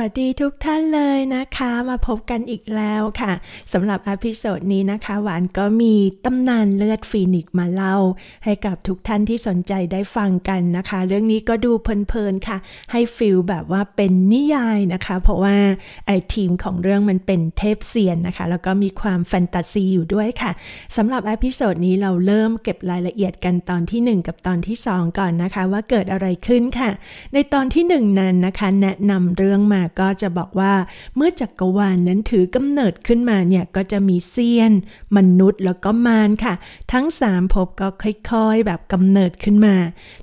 วัสดีทุกท่านเลยนะคะมาพบกันอีกแล้วค่ะสำหรับอพิโซดนี้นะคะหวานก็มีตำนานเลือดฟีนิกมาเล่า ให้กับทุกท่านที่สนใจได้ฟังกันนะคะ เรื่องนี้ก็ดูเพลินๆค่ะ ให้ฟิลแบบว่าเป็นนิยายนะคะ เพราะว่าไอทีมของเรื่องมันเป็นเทพเซียนนะคะ แล้วก็มีความแฟนตาซีอยู่ด้วยค่ะสำหรับอพิโซดนี้เราเริ่มเก็บรายละเอียดกันตอนที่1 กับตอนที่ 2 ก่อนนะคะ ว่าเกิดอะไรขึ้นค่ะ ในตอนที่1นั้นนะคะแนะนำเรื่องมาก็จะบอกว่า เมื่อจักกรวาลนนั้นถือกำเนิดขึ้นมาเนี่ยก็จะมีเซียนมนุษย์แล้วก็มารค่ะ ทั้งสามภพก็ค่อยๆ แบบกำเนิดขึ้นมา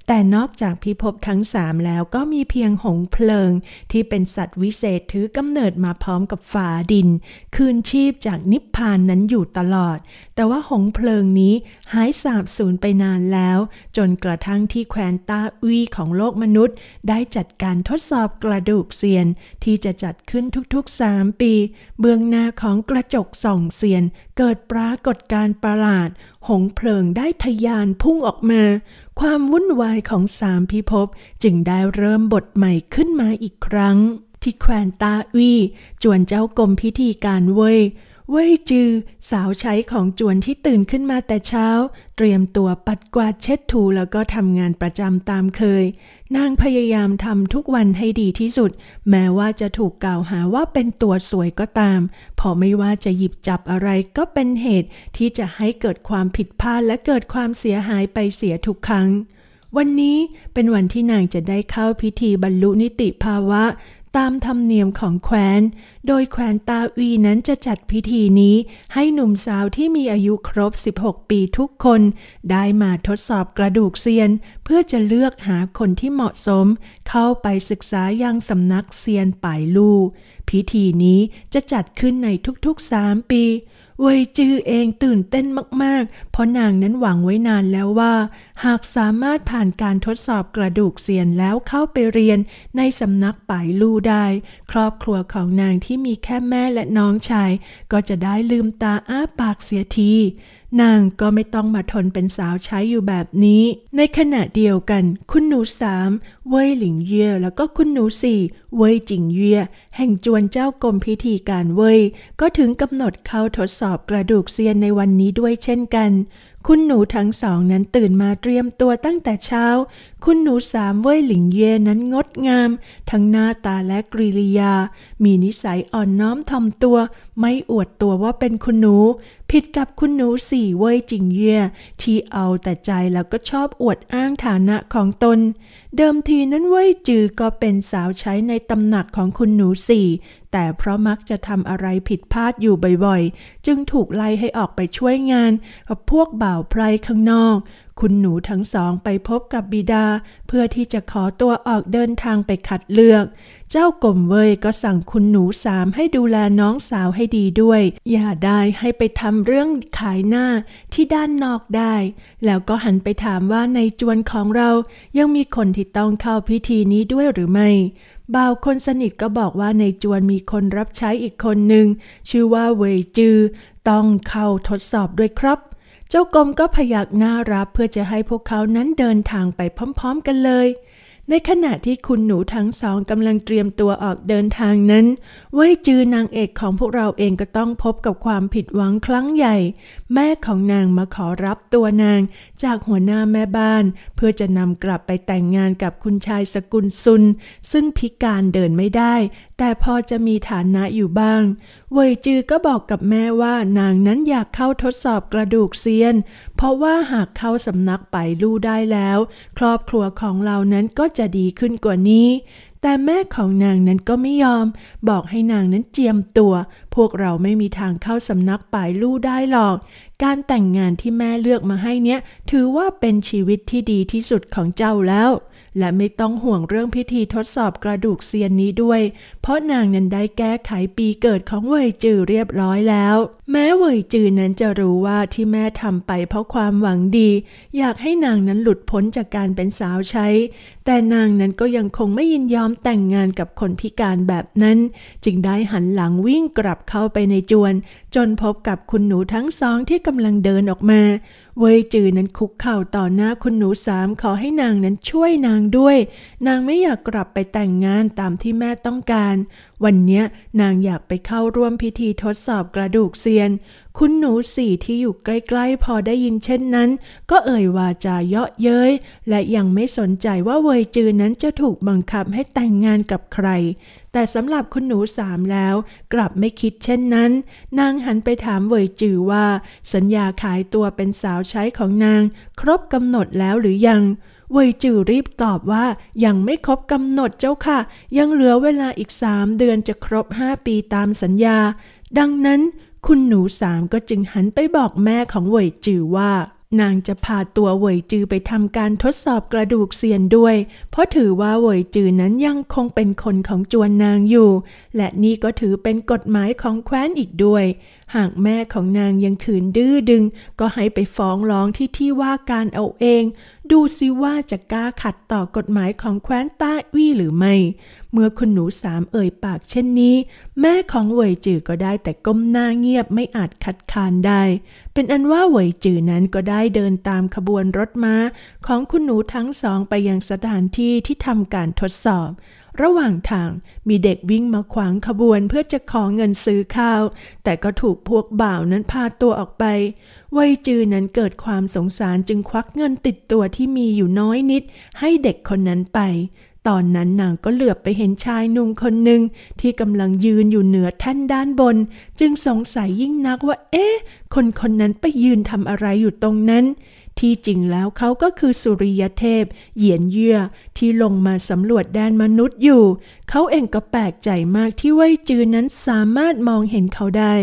แต่นอกจากพิภพทั้งสามแล้วก็มีเพียงหงเพลิง ที่เป็นสัตว์วิเศษถือกำเนิดมาพร้อมกับฝาดิน คืนชีพจากนิพพานนั้นอยู่ตลอด แต่ว่าหงเพลิงนี้หายสาบสูญไปนานแล้ว จนกระทั่งที่แคว้นตาวีของโลกมนุษย์ ได้จัดการทดสอบกระดูกเซียนที่จะจัดขึ้นทุกๆสามปี เบื้องหน้าของกระจกส่องเสียนเกิดปรากฏการประหลาด หงเพลิงได้ทยานพุ่งออกมา ความวุ่นวายของสามพิภพจึงได้เริ่มบทใหม่ขึ้นมาอีกครั้ง ที่แควนตาวีจวนเจ้ากรมพิธีการเว่ยเว่ยจือสาวใช้ของจวนที่ตื่นขึ้นมาแต่เช้า เตรียมตัวปัดกวาดเช็ดถู แล้วก็ทำงานประจำตามเคย นางพยายามทำทุกวันให้ดีที่สุด แม้ว่าจะถูกกล่าวหาว่าเป็นตัวสวยก็ตามพอไม่ว่าจะหยิบจับอะไรก็เป็นเหตุที่จะให้เกิดความผิดพลาดและเกิดความเสียหายไปเสียทุกครั้ง วันนี้เป็นวันที่นางจะได้เข้าพิธีบรรลุนิติภาวะตามธรรมเนียมของแคว้นโดยแคว้นตาวีนั้นจะจัดพิธีนี้ให้หนุ่มสาวที่มีอายุครบ 16 ปีทุกคน ได้มาทดสอบกระดูกเซียนเพื่อจะเลือกหาคนที่เหมาะสมเข้าไปศึกษายังสำนักเซียนป่ายลู่ พิธีนี้จะจัดขึ้นในทุกๆ 3 ปีเวยจือเองตื่นเต้นมากๆ เพราะนางนั้นหวังไว้นานแล้วว่า หากสามารถผ่านการทดสอบกระดูกเสียนแล้วเข้าไปเรียนในสำนักป่ายลู่ได้ ครอบครัวของนางที่มีแค่แม่และน้องชายก็จะได้ลืมตาอ้าปากเสียทีนางก็ไม่ต้องมาทนเป็นสาวใช้อยู่แบบนี้ ในขณะเดียวกัน คุณหนูสาม เว่ยหลิงเย่แล้วก็คุณหนูสี่ เว่ยจิงเย่แห่งจวนเจ้ากรมพิธีการเว่ยก็ถึงกำหนดเข้าทดสอบกระดูกเซียนในวันนี้ด้วยเช่นกันคุณหนูทั้งสองนั้นตื่นมาเตรียมตัวตั้งแต่เช้า คุณหนูสามเว่ยหลิงเย่นั้นงดงามทั้งหน้าตาและกริยา มีนิสัยอ่อนน้อมทำตัว ไม่อวดตัวว่าเป็นคุณหนู ผิดกับคุณหนูสี่เว่ยจิงเย่ที่เอาแต่ใจแล้วก็ชอบอวดอ้างฐานะของตน เดิมทีนั้นเว่ยจือก็เป็นสาวใช้ในตำหนักของคุณหนูสี่แต่เพราะมักจะทำอะไรผิดพลาดอยู่บ่อยๆ จึงถูกไล่ให้ออกไปช่วยงานกับพวกบ่าวไพรข้างนอก คุณหนูทั้งสองไปพบกับบิดา เพื่อที่จะขอตัวออกเดินทางไปคัดเลือก เจ้ากลมเวยก็สั่งคุณหนูสามให้ดูแลน้องสาวให้ดีด้วย อย่าได้ให้ไปทำเรื่องขายหน้าที่ด้านนอกได้ แล้วก็หันไปถามว่าในจวนของเรายังมีคนที่ต้องเข้าพิธีนี้ด้วยหรือไม่บ่าวคนสนิทก็บอกว่าในจวนมีคนรับใช้อีกคนหนึ่งชื่อว่าเวจือต้องเข้าทดสอบด้วยครับ เจ้ากรมก็พยักหน้ารับเพื่อจะให้พวกเขานั้นเดินทางไปพร้อมๆกันเลย ในขณะที่คุณหนูทั้งสองกำลังเตรียมตัวออกเดินทางนั้น เวจือนางเอกของพวกเราเองก็ต้องพบกับความผิดหวังครั้งใหญ่แม่ของนางมาขอรับตัวนางจากหัวหน้าแม่บ้าน เพื่อจะนำกลับไปแต่งงานกับคุณชายสกุลซุน ซึ่งพิการเดินไม่ได้ แต่พอจะมีฐานะอยู่บ้าง เวยจือก็บอกกับแม่ว่านางนั้นอยากเข้าทดสอบกระดูกเซียน เพราะว่าหากเข้าสำนักไปลู่ได้แล้ว ครอบครัวของเรานั้นก็จะดีขึ้นกว่านี้แต่แม่ของนางนั้นก็ไม่ยอม บอกให้นางนั้นเจียมตัว พวกเราไม่มีทางเข้าสำนักป่ายลู่ได้หรอก การแต่งงานที่แม่เลือกมาให้เนี้ย ถือว่าเป็นชีวิตที่ดีที่สุดของเจ้าแล้วและไม่ต้องห่วงเรื่องพิธีทดสอบกระดูกเซียนนี้ด้วย เพราะนางนั้นได้แก้ไขปีเกิดของเวยจือเรียบร้อยแล้ว แม้เวยจือนั้นจะรู้ว่าที่แม่ทำไปเพราะความหวังดี อยากให้นางนั้นหลุดพ้นจากการเป็นสาวใช้ แต่นางนั้นก็ยังคงไม่ยินยอมแต่งงานกับคนพิการแบบนั้น จึงได้หันหลังวิ่งกลับเข้าไปในจวน จนพบกับคุณหนูทั้งสองที่กำลังเดินออกมาเวยจือนั้นคุกเข่าต่อหน้าคุณหนูสามขอให้นางนั้นช่วยนางด้วย นางไม่อยากกลับไปแต่งงานตามที่แม่ต้องการ วันนี้นางอยากไปเข้าร่วมพิธีทดสอบกระดูกเซียนคุณหนูสี่ที่อยู่ใกล้ๆ พอได้ยินเช่นนั้น ก็เอ่ยวาจาเยาะเย้ยและยังไม่สนใจว่าเวยจือนั้นจะถูกบังคับให้แต่งงานกับใคร แต่สำหรับคุณหนูสามแล้ว กลับไม่คิดเช่นนั้น นางหันไปถามเวยจือว่าสัญญาขายตัวเป็นสาวใช้ของนาง ครบกำหนดแล้วหรือยัง เวยจือรีบตอบว่ายังไม่ครบกำหนดเจ้าค่ะ ยังเหลือเวลาอีกสามเดือนจะครบห้าปีตามสัญญา ดังนั้นคุณหนูสามก็จึงหันไปบอกแม่ของเวยจือว่า นางจะพาตัวเวยจือไปทำการทดสอบกระดูกเซียนด้วย เพราะถือว่าเวยจือนั้นยังคงเป็นคนของจวนนางอยู่ และนี่ก็ถือเป็นกฎหมายของแคว้นอีกด้วย หากแม่ของนางยังขืนดื้อดึง ก็ให้ไปฟ้องร้องที่ที่ว่าการเอาเองดูซิว่าจะกล้าขัดต่อกฎหมายของแคว้นต้าวี่หรือไม่ เมื่อคุณหนูสามเอ่ยปากเช่นนี้ แม่ของเวยจือก็ได้แต่ก้มหน้าเงียบไม่อาจคัดค้านได้ เป็นอันว่าเวยจือนั้นก็ได้เดินตามขบวนรถม้า ของคุณหนูทั้งสองไปยังสถานที่ที่ทำการทดสอบระหว่างทาง มีเด็กวิ่งมาขวางขบวนเพื่อจะขอเงินซื้อข้าว แต่ก็ถูกพวกบ่าวนั้นพาตัวออกไป วัยจือนั้นเกิดความสงสารจึงควักเงินติดตัวที่มีอยู่น้อยนิด ให้เด็กคนนั้นไป ตอนนั้นนางก็เหลือบไปเห็นชายหนุ่มคนหนึ่งที่กำลังยืนอยู่เหนือแท่นด้านบน จึงสงสัยยิ่งนักว่า เอ๊ะคนคนนั้นไปยืนทำอะไรอยู่ตรงนั้นที่จริงแล้วเขาก็คือสุริยเทพเหยียนเยื่อที่ลงมาสำรวจแดนมนุษย์อยู่เขาเองก็แปลกใจมากที่ไวจือนั้นสามารถมองเห็นเขาได้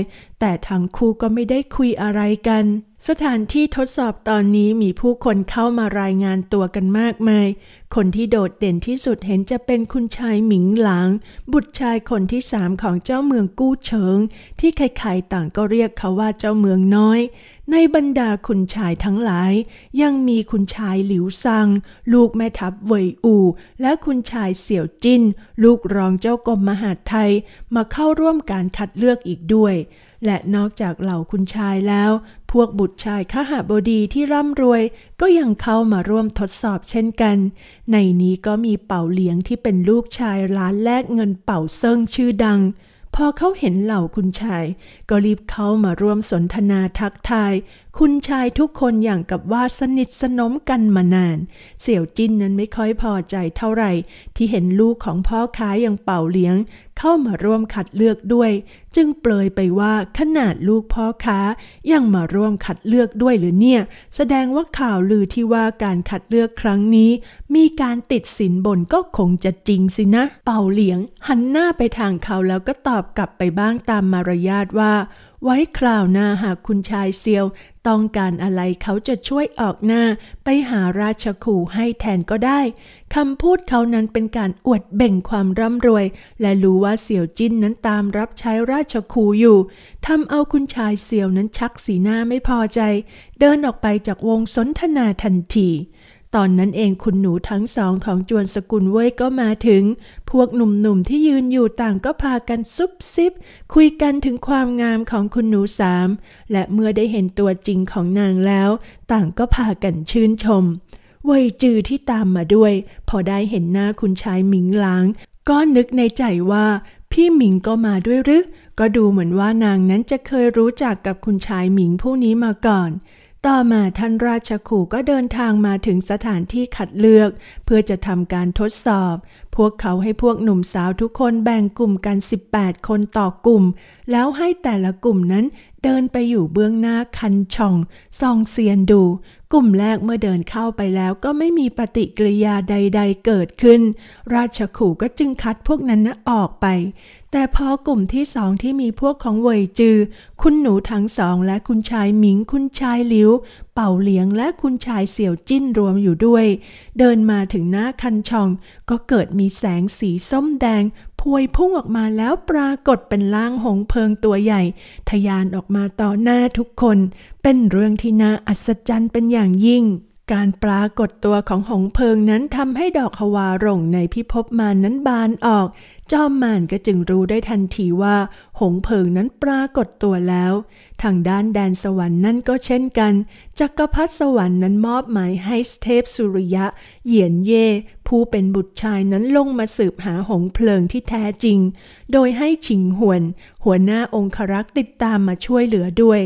แต่ทั้งคู่ก็ไม่ได้คุยอะไรกัน สถานที่ทดสอบตอนนี้มีผู้คนเข้ามารายงานตัวกันมากมาย คนที่โดดเด่นที่สุดเห็นจะเป็นคุณชายหมิงหลางบุตรชายคนที่สามของเจ้าเมืองกู้เฉิง ที่ใครๆต่างก็เรียกเขาว่าเจ้าเมืองน้อย ในบรรดาคุณชายทั้งหลาย ยังมีคุณชายหลิวซัง ลูกแม่ทัพเวยอู่ และคุณชายเสี่ยวจิน ลูกกรองเจ้ากรมมหาดไทยมาเข้าร่วมการคัดเลือกอีกด้วย และนอกจากเหล่าคุณชายแล้ว พวกบุตรชายข้าหาบดีที่ร่ำรวย ก็ยังเข้ามาร่วมทดสอบเช่นกัน ในนี้ก็มีเป่าเลี้ยงที่เป็นลูกชายร้านแลกเงินเป่าเซิงชื่อดังพอเขาเห็นเหล่าคุณชายก็รีบเข้ามาร่วมสนทนาทักทายคุณชายทุกคนอย่างกับว่าสนิทสนมกันมานาน เสี่ยวจินนั้นไม่ค่อยพอใจเท่าไหร่ ที่เห็นลูกของพ่อค้าอย่างเป่าเลี้ยง เข้ามาร่วมขัดเลือกด้วย จึงเปลยไปว่าขนาดลูกพ่อค้า ยังมาร่วมขัดเลือกด้วยหรือเนี่ย แสดงว่าข่าวลือที่ว่าการขัดเลือกครั้งนี้ มีการติดสินบนก็คงจะจริงสินะเป่าเหลียง หันหน้าไปทางเขาแล้วก็ตอบกลับไปบ้างตามมารยาทว่าไว้คราวหน้าหากคุณชายเซียว ต้องการอะไรเขาจะช่วยออกหน้า ไปหาราชคู่ให้แทนก็ได้ คำพูดเขานั้นเป็นการอวดเบ่งความร่ำรวย และรู้ว่าเสี่ยวจิ้นนั้นตามรับใช้ราชคู่อยู่ทำเอาคุณชายเซียวนั้นชักสีหน้าไม่พอใจ เดินออกไปจากวงสนทนาทันทีตอนนั้นเองคุณหนูทั้งสองของจวนสกุลเว้ยก็มาถึง พวกหนุ่มๆที่ยืนอยู่ต่างก็พากันซุบซิบ คุยกันถึงความงามของคุณหนูสาม และเมื่อได้เห็นตัวจริงของนางแล้ว ต่างก็พากันชื่นชม เวยจือที่ตามมาด้วย พอได้เห็นหน้าคุณชายหมิงหลาง ก็นึกในใจว่าพี่หมิงก็มาด้วยหรือก็ดูเหมือนว่านางนั้นจะเคยรู้จักกับคุณชายหมิงผู้นี้มาก่อนต่อมาท่านราชคููก็เดินทางมาถึงสถานที่คัดเลือก เพื่อจะทำการทดสอบ พวกเขาให้พวกหนุ่มสาวทุกคนแบ่งกลุ่มกัน18คนต่อกลุ่ม แล้วให้แต่ละกลุ่มนั้นเดินไปอยู่เบื้องหน้าคันช่องซองเซียนดู กลุ่มแรกเมื่อเดินเข้าไปแล้วก็ไม่มีปฏิกิริยาใด ๆ เกิดขึ้น ราชคููก็จึงคัดพวกนั้นออกไปแต่พอกลุ่มที่สองที่มีพวกของเวยจือ คุณหนูทั้งสองและคุณชายหมิงคุณชายหลิว เป่าเหลียงและคุณชายเสี่ยวจิ้นรวมอยู่ด้วย เดินมาถึงหน้าคันช่อง ก็เกิดมีแสงสีส้มแดง พวยพุ่งออกมาแล้วปรากฏเป็นล่างหงเพิงตัวใหญ่ทยานออกมาต่อหน้าทุกคน เป็นเรื่องที่น่าอัศจรรย์เป็นอย่างยิ่ง การปรากฏตัวของหงเพิงนั้นทำให้ดอกฮวาหลงในพิภพมานั้นบานออกจอมมารก็จึงรู้ได้ทันทีว่า หงเพิงนั้นปรากฏตัวแล้วทางด้านแดนสวรรค์นั่นก็เช่นกัน จักรพรรดิสวรรค์นั้นมอบหมายให้เทพสุริยะ เหยียนเย่ผู้เป็นบุตรชายนั้นลงมาสืบหาหงเพลิงที่แท้จริง โดยให้ชิงหวน หัวหน้าองครักษ์ติดตามมาช่วยเหลือด้วย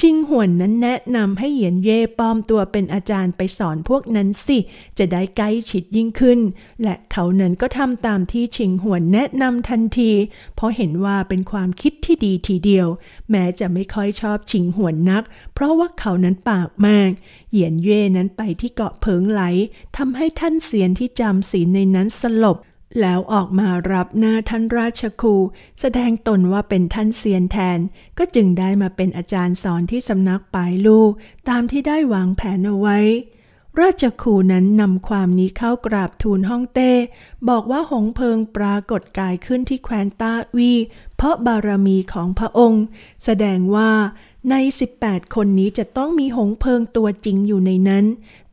ชิงหวนนั้นแนะนำให้เหยียนเย่ปลอมตัวเป็นอาจารย์ไปสอนพวกนั้นสิ จะได้ใกล้ชิดยิ่งขึ้น และเขานั้นก็ทำตามที่ชิงหวนแนะนำทันที เพราะเห็นว่าเป็นความคิดที่ดีทีเดียว แม้จะไม่ค่อยชอบชิงหวนนักเพราะว่าเขานั้นปากมาก เหยียนเย่นั้นไปที่เกาะเพิงไหลทำให้ท่านเสียนที่จำศีลในนั้นสลบ แล้วออกมารับหน้าท่านราชครูแสดงตนว่าเป็นท่านเซียนแทน ก็จึงได้มาเป็นอาจารย์สอนที่สำนักปายลูก ตามที่ได้วางแผนเอาไว้ราชคูนั้นนำความนี้เข้ากราบทูลฮ่องเต้ บอกว่าหงเพิงปรากฏกายขึ้นที่แคว้นต้าวีเพราะบารมีของพระองค์ แสดงว่าใน 18 คนนี้จะต้องมีหงเพิงตัวจริงอยู่ในนั้น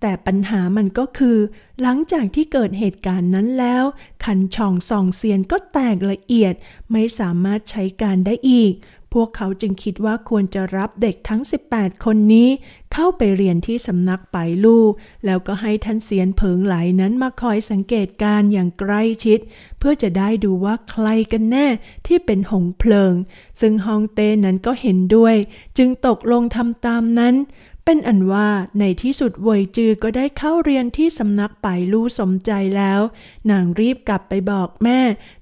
แต่ปัญหามันก็คือ หลังจากที่เกิดเหตุการณ์นั้นแล้ว คันช่องสองเซียนก็แตกละเอียดไม่สามารถใช้การได้อีกพวกเขาจึงคิดว่าควรจะรับเด็กทั้ง 18 คนนี้ เข้าไปเรียนที่สำนักไปลูกแล้วก็ให้ท่านเสียนเผิงไหลนั้นมาคอยสังเกตการอย่างใกล้ชิด เพื่อจะได้ดูว่าใครกันแน่ที่เป็นหงเพลิง ซึ่งฮองเต้นั้นก็เห็นด้วย จึงตกลงทำตามนั้น เป็นอันว่าในที่สุดเวยจือก็ได้เข้าเรียนที่สำนักไปลู่สมใจแล้วนางรีบกลับไปบอกแม่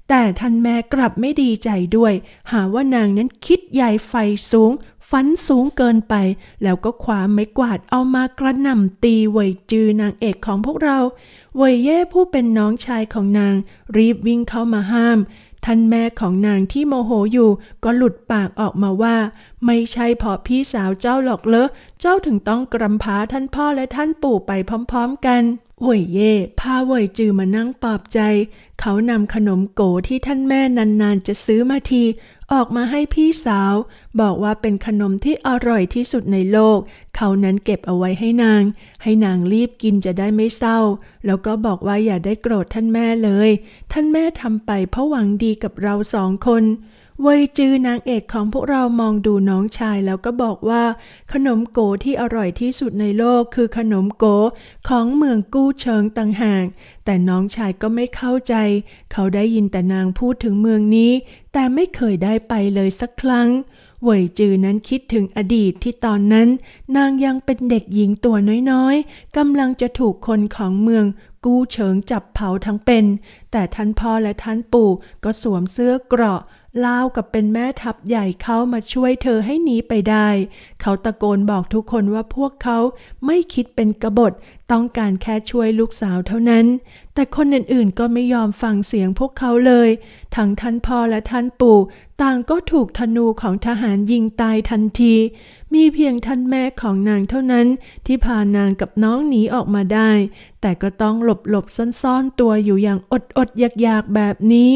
แต่ท่านแม่กลับไม่ดีใจด้วย หาว่านางนั้นคิดใหญ่ไฟสูง ฟันสูงเกินไป แล้วก็คว้าไม้กวาดเอามากระหน่ำตีเวยจือนางเอกของพวกเรา เวยเย่ผู้เป็นน้องชายของนาง รีบวิ่งเข้ามาห้ามท่านแม่ของนางที่โมโหอยู่ก็หลุดปากออกมาว่า ไม่ใช่เพาะพี่สาวเจ้าหรอกเลอะ เจ้าถึงต้องกรำพาท่านพ่อและท่านปู่ไปพร้อมๆกันอวยเย่พาหวยจือมานั่งปลอบใจ เขานำขนมโกที่ท่านแม่นานๆจะซื้อมาทีออกมาให้พี่สาว บอกว่าเป็นขนมที่อร่อยที่สุดในโลก เขานั้นเก็บเอาไว้ให้นาง ให้นางรีบกินจะได้ไม่เศร้า แล้วก็บอกว่าอย่าได้โกรธท่านแม่เลย ท่านแม่ทำไปเพราะหวังดีกับเราสองคนเวยจือนางเอกของพวกเรามองดูน้องชายแล้วก็บอกว่า ขนมโกที่อร่อยที่สุดในโลกคือขนมโก ของเมืองกู้เชิงต่างหาก แต่น้องชายก็ไม่เข้าใจ เขาได้ยินแต่นางพูดถึงเมืองนี้ แต่ไม่เคยได้ไปเลยสักครั้งเวยจือนั้นคิดถึงอดีตที่ตอนนั้น นางยังเป็นเด็กหญิงตัวน้อยๆกำลังจะถูกคนของเมือง กู้เฉิงจับเผาทั้งเป็น แต่ท่านพ่อและท่านปู่ก็สวมเสื้อเกราะลาวกับเป็นแม่ทัพใหญ่เขามาช่วยเธอให้หนีไปได้ เขาตะโกนบอกทุกคนว่าพวกเขาไม่คิดเป็นกบฏต้องการแค่ช่วยลูกสาวเท่านั้น แต่คนอื่นๆ ก็ไม่ยอมฟังเสียงพวกเขาเลย ทั้งท่านพ่อและท่านปู่ต่างก็ถูกธนูของทหารยิงตายทันที มีเพียงท่านแม่ของนางเท่านั้นที่พานางกับน้องหนีออกมาได้ แต่ก็ต้องหลบๆซ่อนๆตัวอยู่อย่างอดๆอยากๆแบบนี้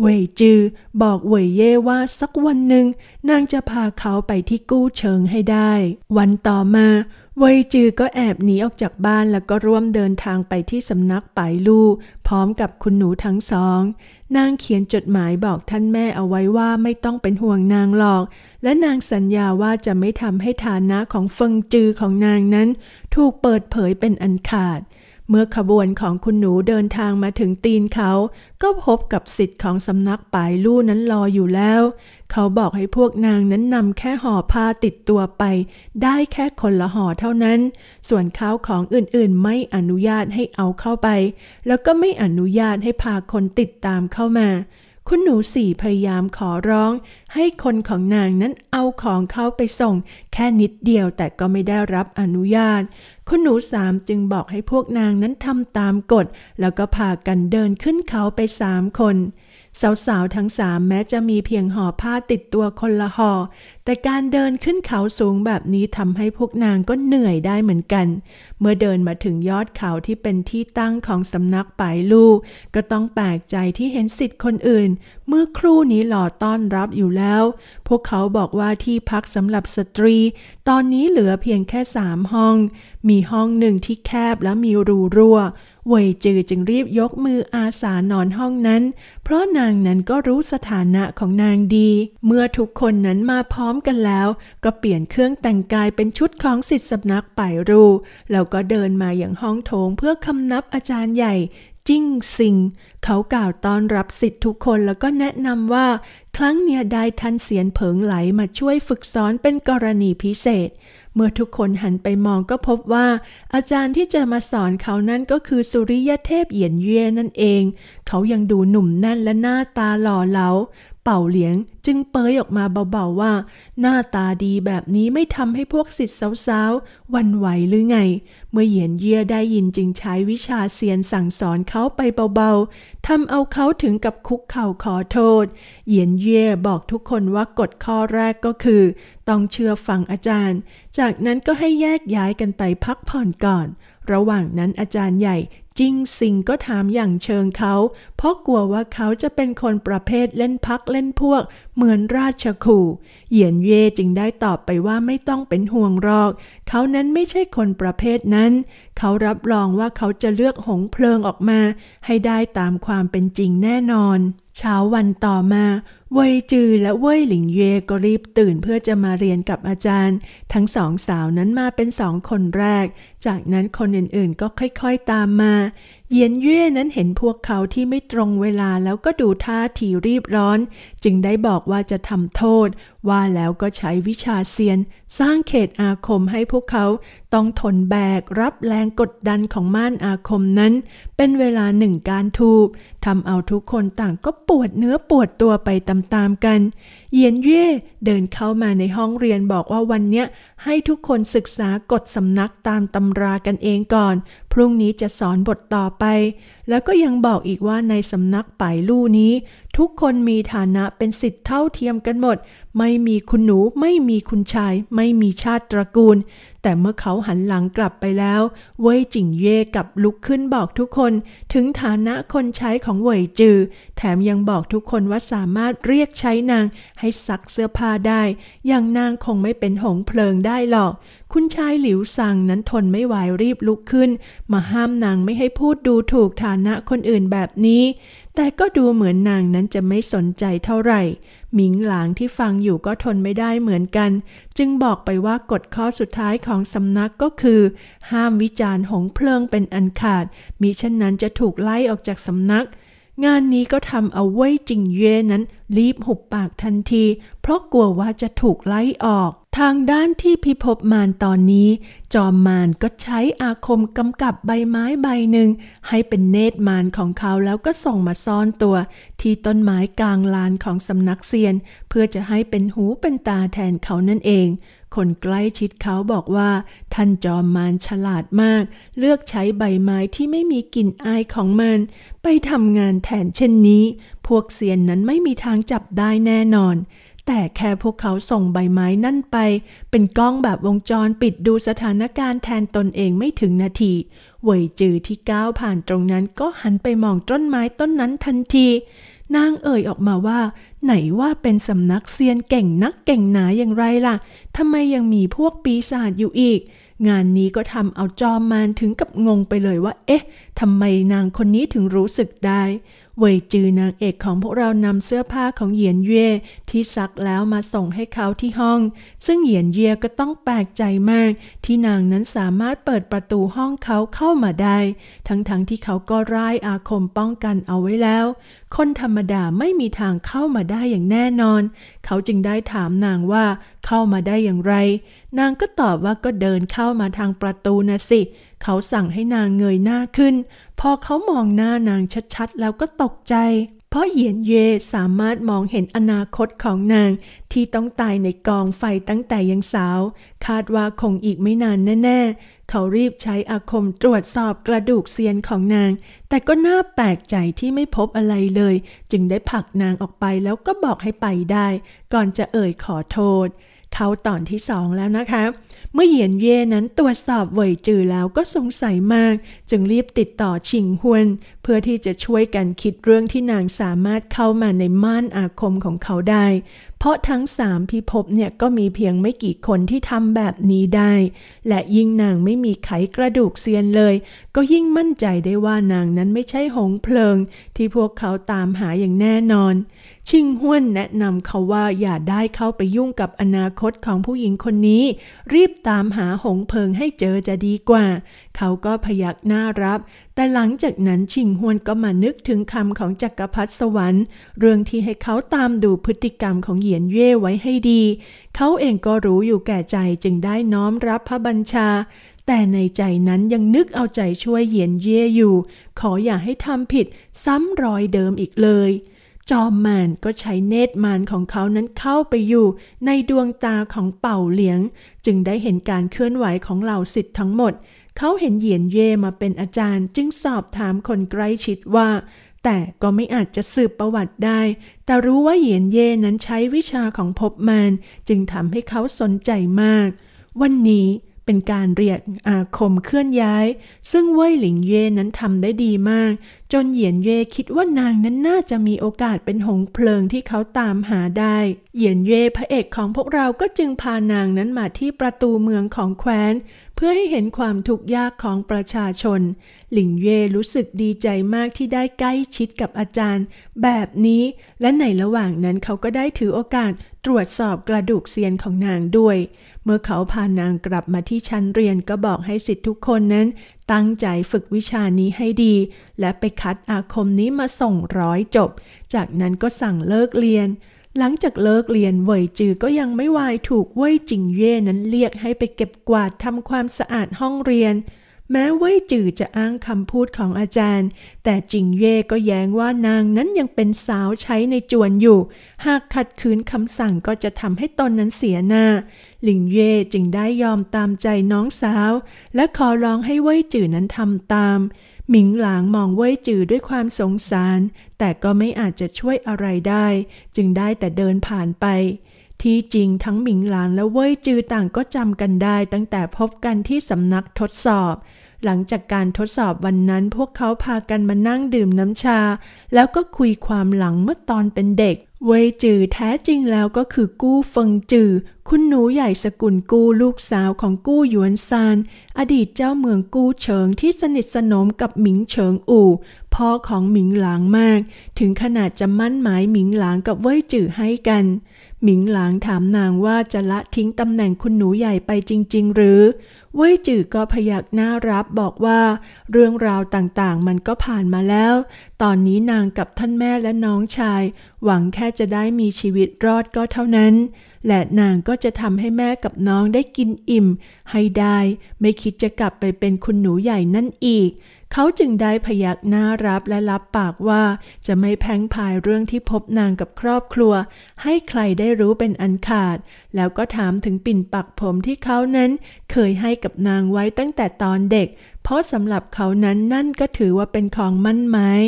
เว่ยจือบอกเว่ยเย่ว่าสักวันหนึ่งนางจะพาเขาไปที่กู้เชิงให้ได้ วันต่อมาเวยจือก็แอบหนีออกจากบ้านแล้วก็ร่วมเดินทางไปที่สำนักปายลู่พร้อมกับคุณหนูทั้งสอง นางเขียนจดหมายบอกท่านแม่เอาไว้ว่าไม่ต้องเป็นห่วงนางหรอก และนางสัญญาว่าจะไม่ทำให้ฐานะของเฟิงจือของนางนั้น ถูกเปิดเผยเป็นอันขาดเมื่อขบวนของคุณหนูเดินทางมาถึงตีนเขา ก็พบกับสิทธิ์ของสำนักป่ายลู่นั้นรออยู่แล้ว เขาบอกให้พวกนางนั้นนำแค่ห่อผ้าติดตัวไป ได้แค่คนละห่อเท่านั้น ส่วนข้าวของอื่นๆ ไม่อนุญาตให้เอาเข้าไป แล้วก็ไม่อนุญาตให้พาคนติดตามเข้ามาคุณหนูสี่พยายามขอร้องให้คนของนางนั้นเอาของเขาไปส่งแค่นิดเดียวแต่ก็ไม่ได้รับอนุญาต คุณหนูสามจึงบอกให้พวกนางนั้นทำตามกฎแล้วก็พากันเดินขึ้นเขาไปสามคนสาวๆทั้งสามแม้จะมีเพียงห่อผ้าติดตัวคนละห่อแต่การเดินขึ้นเขาสูงแบบนี้ทำให้พวกนางก็เหนื่อยได้เหมือนกัน เมื่อเดินมาถึงยอดเขาที่เป็นที่ตั้งของสำนักปายลูก ก็ต้องแปลกใจที่เห็นสิทธิ์คนอื่น เมื่อครู่นี้หล่อต้อนรับอยู่แล้ว พวกเขาบอกว่าที่พักสำหรับสตรี ตอนนี้เหลือเพียงแค่สามห้อง มีห้องหนึ่งที่แคบและมีรูรั่วเวยจือจึงรีบยกมืออาสานอนห้องนั้น เพราะนางนั้นก็รู้สถานะของนางดี เมื่อทุกคนนั้นมาพร้อมกันแล้วก็เปลี่ยนเครื่องแต่งกายเป็นชุดของสิทธิสำนักป่ายรูแล้วก็เดินมาอย่างห้องโถงเพื่อคำนับอาจารย์ใหญ่จิ้งซิงเขากล่าวต้อนรับสิทธิ์ทุกคนแล้วก็แนะนำว่า ครั้งเนี้ยได้ทันเสียนเผิงไหลมาช่วยฝึกสอนเป็นกรณีพิเศษเมื่อทุกคนหันไปมองก็พบว่าอาจารย์ที่จะมาสอนเขานั้นก็คือสุริยเทพเอียนเย่นั่นเอง เขายังดูหนุ่มแน่นและหน้าตาหล่อเหลาเป่าเหลียงจึงเปยออกมาเบาๆว่า หน้าตาดีแบบนี้ไม่ทำให้พวกสิทธิ์สาวๆวันไหวหรือไงเมื่อเหยียนเยี่ยได้ยินจึงใช้วิชาเซียนสั่งสอนเขาไปเบาๆ ทำเอาเขาถึงกับคุกเข่าขอโทษเหยียนเยี่ยบอกทุกคนว่ากฎข้อแรกก็คือ ต้องเชื่อฟังอาจารย์ จากนั้นก็ให้แยกย้ายกันไปพักผ่อนก่อน ระหว่างนั้นอาจารย์ใหญ่จิ้งซิงก็ถามอย่างเชิงเขาเพราะกลัวว่าเขาจะเป็นคนประเภทเล่นพักเล่นพวก เหมือนราชคูเหยียนเย่จึงได้ตอบไปว่าไม่ต้องเป็นห่วงหรอกเขานั้นไม่ใช่คนประเภทนั้นเขารับรองว่าเขาจะเลือกหงเพลิงออกมา ให้ได้ตามความเป็นจริงแน่นอนเช้าวันต่อมาเว่ยจือและเว่ยหลิงเย่ก็รีบตื่นเพื่อจะมาเรียนกับอาจารย์ ทั้งสองสาวนั้นมาเป็นสองคนแรก จากนั้นคนอื่นๆก็ค่อย ๆตามมาเยียนเย่นั้นเห็นพวกเขาที่ไม่ตรงเวลาแล้วก็ดูท่าทีรีบร้อน จึงได้บอกว่าจะทำโทษ ว่าแล้วก็ใช้วิชาเซียน สร้างเขตอาคมให้พวกเขาต้องทนแบก รับแรงกดดันของม่านอาคมนั้น เป็นเวลาหนึ่งการทูบทำเอาทุกคนต่างก็ปวดเนื้อปวดตัวไปตามๆกันเยียนเย่เดินเข้ามาในห้องเรียนบอกว่าวันเนี้ย ให้ทุกคนศึกษากฎสำนักตามตำรากันเองก่อน พรุ่งนี้จะสอนบทต่อไป แล้วก็ยังบอกอีกว่าในสำนักป่ายลู่นี้ ทุกคนมีฐานะเป็นสิทธิ์เท่าเทียมกันหมดไม่มีคุณหนูไม่มีคุณชาย ไม่มีชาติตระกูล แต่เมื่อเขาหันหลังกลับไปแล้ว เว่ยจิงเย่กับลุกขึ้นบอกทุกคน ถึงฐานะคนใช้ของเว่ยจือ แถมยังบอกทุกคนว่าสามารถเรียกใช้นาง ให้ซักเสื้อผ้าได้ อย่างนางคงไม่เป็นหงเพลิงได้หรอก คุณชายหลิวสั่งนั้นทนไม่ไหวรีบลุกขึ้น มาห้ามนางไม่ให้พูดดูถูกฐานะคนอื่นแบบนี้ แต่ก็ดูเหมือนนางนั้นจะไม่สนใจเท่าไหร่หมิงหลางที่ฟังอยู่ก็ทนไม่ได้เหมือนกัน จึงบอกไปว่ากฎข้อสุดท้ายของสำนักก็คือ ห้ามวิจารณ์หงเพลิงเป็นอันขาดมิเช่นนั้นจะถูกไล่ออกจากสำนักงานนี้ก็ทำเอาเว่ยจิงเย่นั้น รีบหุบปากทันที เพราะกลัวว่าจะถูกไล่ออก ทางด้านที่พิภพมานตอนนี้ จอมมานก็ใช้อาคมกำกับใบไม้ใบหนึ่ง ให้เป็นเนตรมานของเขาแล้วก็ส่งมาซ่อนตัว ที่ต้นไม้กลางลานของสำนักเซียน เพื่อจะให้เป็นหูเป็นตาแทนเขานั่นเองคนใกล้ชิดเขาบอกว่า ท่านจอมมารฉลาดมาก เลือกใช้ใบไม้ที่ไม่มีกลิ่นอายของมัน ไปทำงานแทนเช่นนี้ พวกเซียนนั้นไม่มีทางจับได้แน่นอน แต่แค่พวกเขาส่งใบไม้นั่นไป เป็นกล้องแบบวงจรปิดดูสถานการณ์แทนตนเองไม่ถึงนาทีเวยจือที่ก้าวผ่านตรงนั้นก็หันไปมองต้นไม้ต้นนั้นทันทีนางเอ่ยออกมาว่า ไหนว่าเป็นสำนักเซียนเก่งนักเก่งหนาอย่างไรล่ะ ทำไมยังมีพวกปีศาจอยู่อีก งานนี้ก็ทำเอาจอมมานถึงกับงงไปเลยว่า เอ๊ะ ทำไมนางคนนี้ถึงรู้สึกได้เวยจือนางเอกของพวกเรานำเสื้อผ้าของเหยียนเย่ที่ซักแล้วมาส่งให้เขาที่ห้อง ซึ่งเหยียนเย่ก็ต้องแปลกใจมาก ที่นางนั้นสามารถเปิดประตูห้องเขาเข้ามาได้ ทั้งๆทที่เขาก็ร่ายอาคมป้องกันเอาไว้แล้ว คนธรรมดาไม่มีทางเข้ามาได้อย่างแน่นอน เขาจึงได้ถามนางว่าเข้ามาได้อย่างไร นางก็ตอบว่าก็เดินเข้ามาทางประตูนะสิเขาสั่งให้นางเงยหน้าขึ้น พอเขามองหน้านางชัดๆ แล้วก็ตกใจ เพราะเหยียนเยสามารถมองเห็นอนาคตของนางที่ต้องตายในกองไฟตั้งแต่ยังสาว คาดว่าคงอีกไม่นานแน่ๆ เขารีบใช้อาคมตรวจสอบกระดูกเซียนของนาง แต่ก็น่าแปลกใจที่ไม่พบอะไรเลย จึงได้ผลักนางออกไปแล้วก็บอกให้ไปได้ ก่อนจะเอ่ยขอโทษเขาตอนที่สองแล้วนะคะเมื่อเหยียนเย่นั้นตรวจสอบเวยจือแล้วก็สงสัยมาก จึงรีบติดต่อชิงฮวน เพื่อที่จะช่วยกันคิดเรื่องที่นางสามารถเข้ามาในม่านอาคมของเขาได้ เพราะทั้งสามพิภพเนี่ยก็มีเพียงไม่กี่คนที่ทำแบบนี้ได้ และยิ่งนางไม่มีไขกระดูกเซียนเลย ก็ยิ่งมั่นใจได้ว่านางนั้นไม่ใช่หงเพลิงที่พวกเขาตามหาอย่างแน่นอนชิงห้วนแนะนำเขาว่าอย่าได้เข้าไปยุ่งกับอนาคตของผู้หญิงคนนี้ รีบตามหาหงเพิงให้เจอจะดีกว่า เขาก็พยักหน้ารับ แต่หลังจากนั้นชิงห้วนก็มานึกถึงคำของจักรพรรดิสวรรค์ เรื่องที่ให้เขาตามดูพฤติกรรมของเหยียนเย่ไว้ให้ดี เขาเองก็รู้อยู่แก่ใจจึงได้น้อมรับพระบัญชา แต่ในใจนั้นยังนึกเอาใจช่วยเหยียนเย่อยู่ ขออย่าให้ทำผิดซ้ำรอยเดิมอีกเลยจอมมานก็ใช้เนตรมานของเขานั้นเข้าไปอยู่ ในดวงตาของเป่าเหลียง จึงได้เห็นการเคลื่อนไหวของเหล่าสิทธิ์ทั้งหมด เขาเห็นเหยียนเย่มาเป็นอาจารย์ จึงสอบถามคนใกล้ชิดว่า แต่ก็ไม่อาจจะสืบประวัติได้ แต่รู้ว่าเหยียนเย่นั้นใช้วิชาของภพมานจึงทำให้เขาสนใจมาก วันนี้เป็นการเรียกอาคมเคลื่อนย้าย ซึ่งเว่ยหลิงเย่นั้นทำได้ดีมาก จนเหยียนเย่คิดว่านางนั้นน่าจะมีโอกาสเป็นหงเพลิงที่เขาตามหาได้ เหยียนเย่พระเอกของพวกเราก็จึงพานางนั้นมาที่ประตูเมืองของแคว้น เพื่อให้เห็นความทุกข์ยากของประชาชน หลิงเย่รู้สึกดีใจมากที่ได้ใกล้ชิดกับอาจารย์แบบนี้ และในระหว่างนั้นเขาก็ได้ถือโอกาสรวจสอบกระดูกเซียนของนางด้วย เมื่อเขาพานางกลับมาที่ชั้นเรียนก็บอกให้สิทธิ์ทุกคนนั้น ตั้งใจฝึกวิชานี้ให้ดี และไปคัดอาคมนี้มาส่งร้อยจบ จากนั้นก็สั่งเลิกเรียน หลังจากเลิกเรียนเวยจือก็ยังไม่วายถูกเว่ยจิงเย่นั้นเรียกให้ไปเก็บกวาดทำความสะอาดห้องเรียนแม้เว่ยจือจะอ้างคำพูดของอาจารย์ แต่จิงเย่ก็แย้งว่านางนั้นยังเป็นสาวใช้ในจวนอยู่ หากขัดขืนคำสั่งก็จะทำให้ตนนั้นเสียหน้า หลิงเย่จึงได้ยอมตามใจน้องสาว และขอร้องให้เว่ยจือนั้นทำตาม หมิงหลางมองเว่ยจือด้วยความสงสาร แต่ก็ไม่อาจจะช่วยอะไรได้ จึงได้แต่เดินผ่านไป ที่จริงทั้งหมิงหลานและเว่ยจือต่างก็จำกันได้ตั้งแต่พบกันที่สำนักทดสอบหลังจากการทดสอบวันนั้นพวกเขาพากันมานั่งดื่มน้ำชา แล้วก็คุยความหลังเมื่อตอนเป็นเด็ก เวยจือแท้จริงแล้วก็คือกู้เฟิงจือคุณหนูใหญ่สกุลกู้ลูกสาวของกู้หยวนซาน อดีตเจ้าเมืองกู้เฉิงที่สนิทสนมกับหมิงเฉิงอู่พ่อของหมิงหลางมาก ถึงขนาดจะมั่นหมายหมิงหลางกับเวยจือให้กัน หมิงหลางถามนางว่าจะละทิ้งตำแหน่งคุณหนูใหญ่ไปจริง ๆ หรือเว่ยจือก็พยักหน้ารับบอกว่าเรื่องราวต่างๆมันก็ผ่านมาแล้ว ตอนนี้นางกับท่านแม่และน้องชายหวังแค่จะได้มีชีวิตรอดก็เท่านั้น และนางก็จะทำให้แม่กับน้องได้กินอิ่มให้ได้ไม่คิดจะกลับไปเป็นคุณหนูใหญ่นั่นอีกเขาจึงได้พยักหน้ารับและรับปากว่า จะไม่แพงพายเรื่องที่พบนางกับครอบครัว ให้ใครได้รู้เป็นอันขาด แล้วก็ถามถึงปิ่นปักผมที่เขานั้นเคยให้กับนางไว้ตั้งแต่ตอนเด็ก เพราะสำหรับเขานั้นนั่นก็ถือว่าเป็นของมั่นหมาย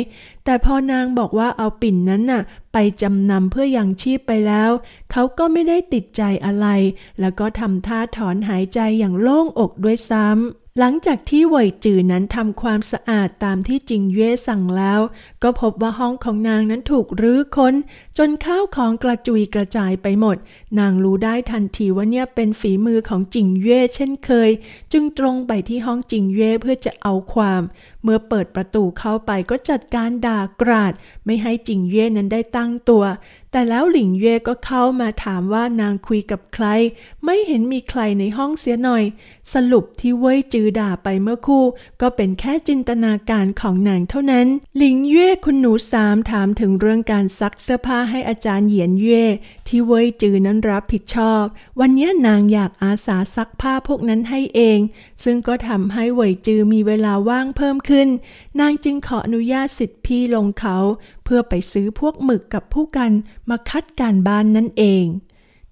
แต่พอนางบอกว่าเอาปิ่นนั้นน่ะไปจำนำเพื่อยังชีพไปแล้ว เขาก็ไม่ได้ติดใจอะไร แล้วก็ทำท่าถอนหายใจอย่างโล่งอกด้วยซ้ำหลังจากที่หวจือนั้นทำความสะอาดตามที่จิงเย่สั่งแล้ว ก็พบว่าห้องของนางนั้นถูกรื้อค้นจนข้าวของกระจุยกระจายไปหมด นางรู้ได้ทันทีว่าเนี่ยเป็นฝีมือของจิงเย่เช่นเคย จึงตรงไปที่ห้องจิงเย่เพื่อจะเอาความ เมื่อเปิดประตูเข้าไปก็จัดการด่ากราดไม่ให้จิงเย่นั้นได้ตั้งตัวแต่แล้วหลิงเย่ก็เข้ามาถามว่านางคุยกับใคร ไม่เห็นมีใครในห้องเสียหน่อย สรุปที่เว่ยจือด่าไปเมื่อคู่ ก็เป็นแค่จินตนาการของนางเท่านั้นหลิงเย่คุณหนูสามถามถึงเรื่องการซักเสื้อผ้าให้อาจารย์เหยียนเย่ที่เว่ยจือนั้นรับผิดชอบ วันนี้นางอยากอาสาซักผ้าพวกนั้นให้เอง ซึ่งก็ทำให้เว่ยจือมีเวลาว่างเพิ่มขึ้น นางจึงขออนุญาตสิทธิพี่ลงเขาพื่อไปซื้อพวกหมึกกับผู้กันมาคัดการบ้านนั่นเอง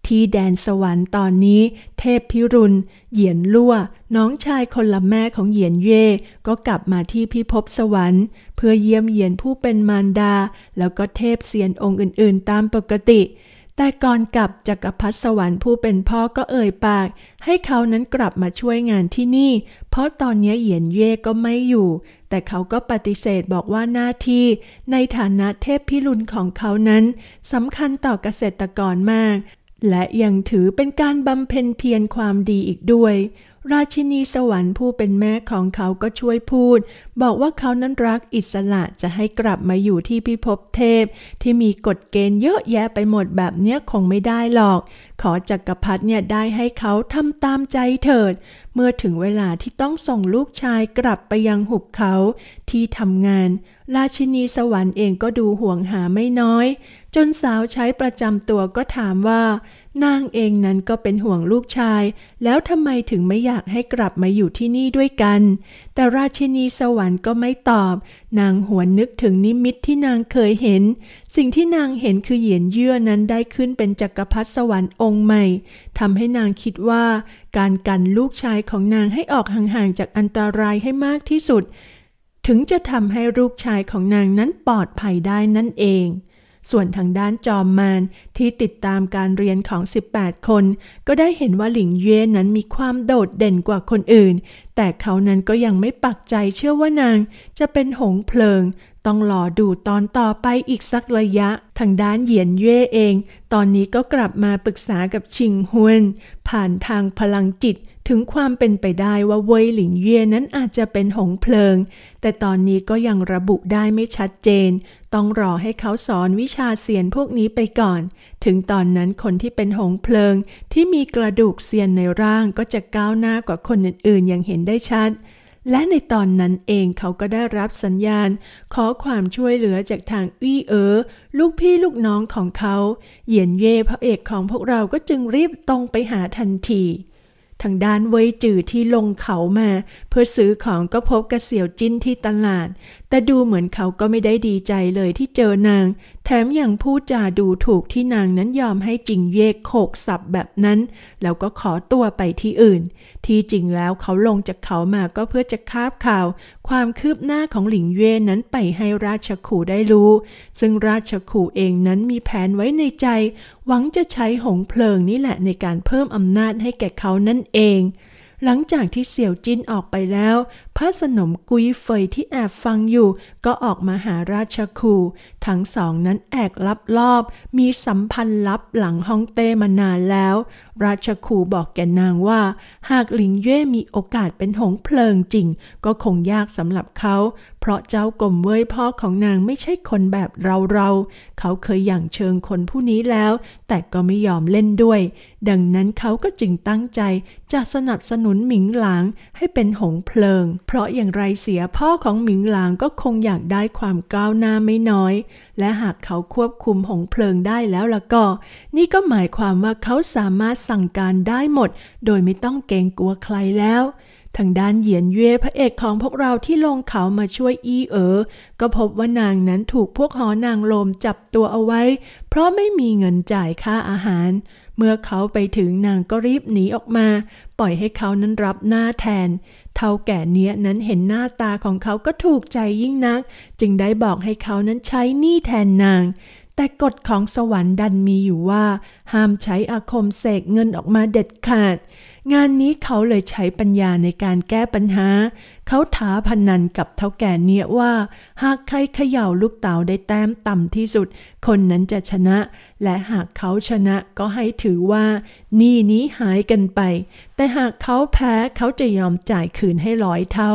ที่แดนสวรรค์ตอนนี้ เทพพิรุณ เหยียนลั่ว น้องชายคนละแม่ของเหยียนเย่ก็กลับมาที่พิภพสวรรค์ เพื่อเยี่ยมเหยียนผู้เป็นมารดา แล้วก็เทพเซียนองค์อื่นๆตามปกติ แต่ก่อนกลับจักรพรรดิสวรรค์ผู้เป็นพ่อก็เอ่ยปาก ให้เขานั้นกลับมาช่วยงานที่นี่ เพราะตอนนี้เหยียนเย่ก็ไม่อยู่แต่เขาก็ปฏิเสธบอกว่าหน้าที่ ในฐานะเทพพิรุณของเขานั้นสำคัญต่อเกษตรกรมาก และยังถือเป็นการบำเพ็ญเพียรความดีอีกด้วย ราชินีสวรรค์ผู้เป็นแม่ของเขาก็ช่วยพูดบอกว่าเขานั้นรักอิสระจะให้กลับมาอยู่ที่พิภพเทพ ที่มีกฎเกณฑ์เยอะแยะไปหมดแบบเนี้ยคงไม่ได้หรอก ขอจักกรพรรดิเนี่ย ได้ให้เขาทำตามใจเถิด เมื่อถึงเวลาที่ต้องส่งลูกชายกลับไปยังหุบเขาที่ทำงาน ราชินีสวรรค์เองก็ดูห่วงหาไม่น้อย จนสาวใช้ประจำตัวก็ถามว่า นางเองนั้นก็เป็นห่วงลูกชาย แล้วทำไมถึงไม่อยากให้กลับมาอยู่ที่นี่ด้วยกัน แต่ราชินีสวรรานก็ไม่ตอบ นางหวนนึกถึงนิมิตที่นางเคยเห็น สิ่งที่นางเห็นคือเหยียนเยื่อนั้นได้ขึ้นเป็นจักรพรรดิสวรรค์องค์ใหม่ทำให้นางคิดว่าการกันลูกชายของนางให้ออกห่างๆจากอันตรายให้มากที่สุดถึงจะทำให้ลูกชายของนางนั้นปลอดภัยได้นั่นเองส่วนทางด้านจอมมานที่ติดตามการเรียนของ 18 คน ก็ได้เห็นว่าหลิงเย่นั้นมีความโดดเด่นกว่าคนอื่น แต่เขานั้นก็ยังไม่ปักใจเชื่อว่านางจะเป็นหงเพลิง ต้องรอดูตอนต่อไปอีกสักระยะทางด้านเหยียนเย่เองตอนนี้ก็กลับมาปรึกษากับชิงฮวนผ่านทางพลังจิตถึงความเป็นไปได้ว่าเว่ยหลิงเย่นั้นอาจจะเป็นหงเพลิง แต่ตอนนี้ก็ยังระบุได้ไม่ชัดเจน ต้องรอให้เขาสอนวิชาเสียนพวกนี้ไปก่อน ถึงตอนนั้นคนที่เป็นหงเพลิงที่มีกระดูกเสียนในร่างก็จะก้าวหน้ากว่าคนอื่นๆ อย่างเห็นได้ชัด และในตอนนั้นเองเขาก็ได้รับสัญญาณ ขอความช่วยเหลือจากทางอี้เอ๋อลูกพี่ลูกน้องของเขา เหยียนเย่พระเอกของพวกเราก็จึงรีบตรงไปหาทันทีทางด้านเว่ยจือที่ลงเขามาเพื่อซื้อของก็พบกระเสี่ยวจิ้นที่ตลาดแต่ดูเหมือนเขาก็ไม่ได้ดีใจเลยที่เจอนาง แถมยังพูดจาดูถูกที่นางนั้นยอมให้จิงเยกโขกสับแบบนั้น แล้วก็ขอตัวไปที่อื่น ที่จริงแล้วเขาลงจากเขามาก็เพื่อจะคาบข่าว ความคืบหน้าของหลิงเย่นั้นไปให้ราชคูได้รู้ ซึ่งราชคูเองนั้นมีแผนไว้ในใจ หวังจะใช้หงเพลิงนี่แหละในการเพิ่มอำนาจให้แก่เขานั่นเอง หลังจากที่เสี่ยวจิ้นออกไปแล้วพระสนมกุยเฟยที่แอบฟังอยู่ก็ออกมาหาราชคูทั้งสองนั้นแอกลับลอบ มีสัมพันธ์ลับหลังฮ่องเต้มานานแล้ว ราชคูบอกแกนางว่า หากหลิงเย่มีโอกาสเป็นหงเพลิงจริงก็คงยากสำหรับเขา เพราะเจ้ากลมเว้ยพ่อของนางไม่ใช่คนแบบเราเรา เขาเคยอย่างเชิงคนผู้นี้แล้ว แต่ก็ไม่ยอมเล่นด้วย ดังนั้นเขาก็จึงตั้งใจจะสนับสนุนหมิงหลางให้เป็นหงเพลิงเพราะอย่างไรเสียพ่อของหมิงหลางก็คงอยากได้ความก้าวหน้าไม่น้อย และหากเขาควบคุมหงเพลิงได้แล้วละก็ นี่ก็หมายความว่าเขาสามารถสั่งการได้หมด โดยไม่ต้องเกรงกลัวใครแล้ว ทางด้านเหยียนเย่พระเอกของพวกเราที่ลงเขามาช่วยอี้เอ๋อก็พบว่านางนั้นถูกพวกหอนางโลมจับตัวเอาไว้ เพราะไม่มีเงินจ่ายค่าอาหาร เมื่อเขาไปถึงนางก็รีบหนีออกมาปล่อยให้เขานั้นรับหน้าแทน เท่าแก่เนี้ยนั้นเห็นหน้าตาของเขาก็ถูกใจยิ่งนัก จึงได้บอกให้เขานั้นใช้หนี้แทนนางแต่กฎของสวรรค์ดันมีอยู่ว่าห้ามใช้อาคมเสกเงินออกมาเด็ดขาด งานนี้เขาเลยใช้ปัญญาในการแก้ปัญหา เขาท้าพนันกับเท่าแก่เนี่ยว่า หากใครเขย่าลูกเต๋าได้แต้มต่ำที่สุด คนนั้นจะชนะ และหากเขาชนะก็ให้ถือว่านี่นี้หายกันไป แต่หากเขาแพ้เขาจะยอมจ่ายคืนให้ร้อยเท่า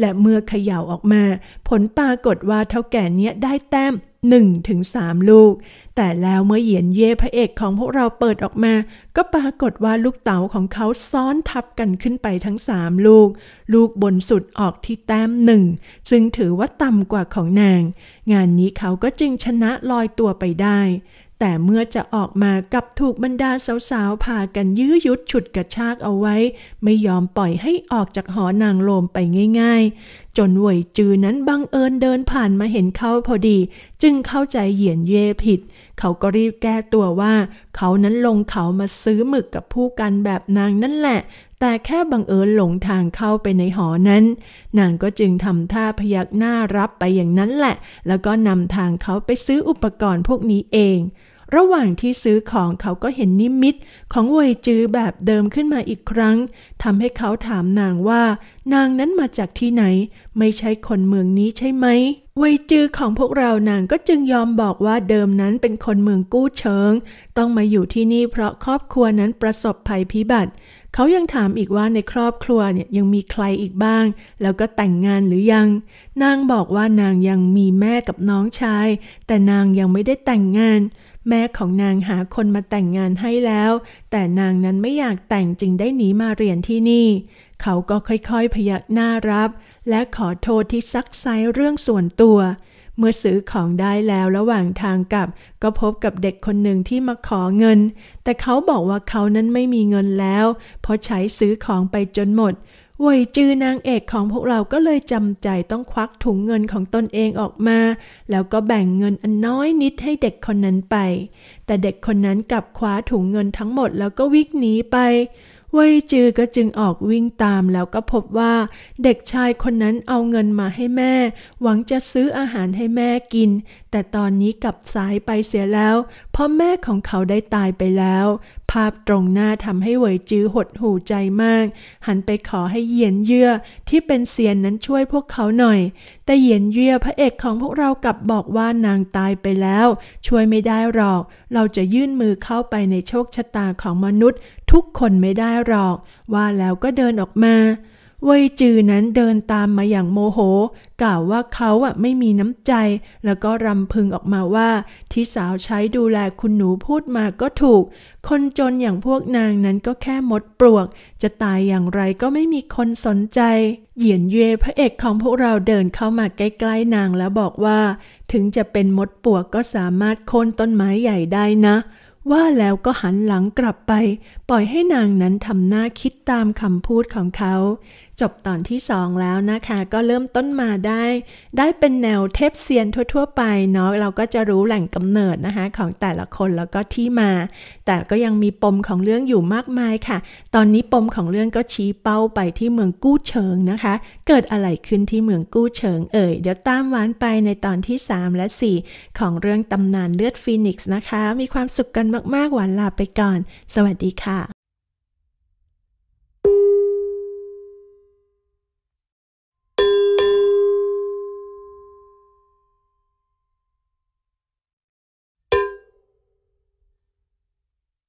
และเมื่อเขย่าออกมาผลปรากฏว่าเท่าแก่เนี้ยได้แต้ม1-3ถึงลูก แต่แล้วเมื่อเหยียนเย่พระเอกของพวกเราเปิดออกมาก็ปรากฏว่าลูกเต๋าของเขาซ้อนทับกันขึ้นไปทั้งสามลูก ลูกบนสุดออกที่แต้มหนึ่ง ซึ่งถือว่าต่ำกว่าของนาง งานนี้เขาก็จึงชนะลอยตัวไปได้แต่เมื่อจะออกมากับถูกบรรดาสาวๆพากันยื้อยุดฉุดกระชากเอาไว้ ไม่ยอมปล่อยให้ออกจากหอนางโลมไปง่าย ๆ จนวยจือนั้นบังเอิญเดินผ่านมาเห็นเขาพอดี จึงเข้าใจเหยียนเย่ผิด เขาก็รีบแก้ตัวว่า เขานั้นลงเขามาซื้อหมึกกับผู้กันแบบนางนั่นแหละ แต่แค่บังเอิญหลงทางเข้าไปในหอนั้น นางก็จึงทำท่าพยักหน้ารับไปอย่างนั้นแหละ แล้วก็นำทางเขาไปซื้ออุปกรณ์พวกนี้เองระหว่างที่ซื้อของเขาก็เห็นนิมิตของเวยจือแบบเดิมขึ้นมาอีกครั้งทำให้เขาถามนางว่า นางนั้นมาจากที่ไหน ไม่ใช่คนเมืองนี้ใช่ไหมเวยจือของพวกเรานางก็จึงยอมบอกว่าเดิมนั้นเป็นคนเมืองกู้เชิง ต้องมาอยู่ที่นี่เพราะครอบครัวนั้นประสบภัยพิบัติ เขายังถามอีกว่าในครอบครัวเนี่ยยังมีใครอีกบ้าง แล้วก็แต่งงานหรือยัง นางบอกว่านางยังมีแม่กับน้องชาย แต่นางยังไม่ได้แต่งงานแม่ของนางหาคนมาแต่งงานให้แล้ว แต่นางนั้นไม่อยากแต่งจึงได้หนีมาเรียนที่นี่ เขาก็ค่อยๆพยักหน้ารับ และขอโทษที่ซักไซเรื่องส่วนตัว เมื่อซื้อของได้แล้วระหว่างทางกลับ ก็พบกับเด็กคนหนึ่งที่มาขอเงิน แต่เขาบอกว่าเขานั้นไม่มีเงินแล้ว เพราะใช้ซื้อของไปจนหมดวยจือนางเอกของพวกเราก็เลยจำใจต้องควักถุงเงินของตนเองออกมา แล้วก็แบ่งเงินอันน้อยนิดให้เด็กคนนั้นไป แต่เด็กคนนั้นกลับคว้าถุงเงินทั้งหมดแล้วก็วิ่งหนีไปววยจือก็จึงออกวิ่งตามแล้วก็พบว่า เด็กชายคนนั้นเอาเงินมาให้แม่ หวังจะซื้ออาหารให้แม่กิน แต่ตอนนี้กลับสายไปเสียแล้ว เพราะแม่ของเขาได้ตายไปแล้วภาพตรงหน้าทำให้เหวยจื้อหดหูใจมาก หันไปขอให้เยียนเยื่อที่เป็นเซียนนั้นช่วยพวกเขาหน่อย แต่เยียนเยื่อพระเอกของพวกเรากลับบอกว่านางตายไปแล้ว ช่วยไม่ได้หรอก เราจะยื่นมือเข้าไปในโชคชะตาของมนุษย์ ทุกคนไม่ได้หรอก ว่าแล้วก็เดินออกมาเวัยจือนั้นเดินตามมาอย่างโมโห กล่าวว่าเขาอ่ะไม่มีน้ำใจ แล้วก็รำพึงออกมาว่า ที่สาวใช้ดูแลคุณหนูพูดมาก็ถูก คนจนอย่างพวกนางนั้นก็แค่มดปลวก จะตายอย่างไรก็ไม่มีคนสนใจ เหยียนเย่พระเอกของพวกเราเดินเข้ามาใกล้ ๆ นางแล้วบอกว่า ถึงจะเป็นมดปลวกก็สามารถโค่นต้นไม้ใหญ่ได้นะ ว่าแล้วก็หันหลังกลับไป ปล่อยให้นางนั้นทำหน้าคิดตามคำพูดของเขาจบตอนที่ 2 แล้วนะคะก็เริ่มต้นมาได้ ได้เป็นแนวเทพเซียนทั่ว ๆ ไปเนาะเราก็จะรู้แหล่งกำเนิดนะคะ ของแต่ละคนแล้วก็ที่มา แต่ก็ยังมีปมของเรื่องอยู่มากมายค่ะ ตอนนี้ปมของเรื่องก็ชี้เป้าไปที่เมืองกู้เชิงนะคะ เกิดอะไรขึ้นที่เมืองกู้เชิง เอ่ยเดี๋ยวตามหวานไปในตอนที่ 3 และ 4 ของเรื่องตำนานเลือดฟีนิกซ์นะคะมีความสุขกันมากๆหวานลาไปก่อน สวัสดีค่ะ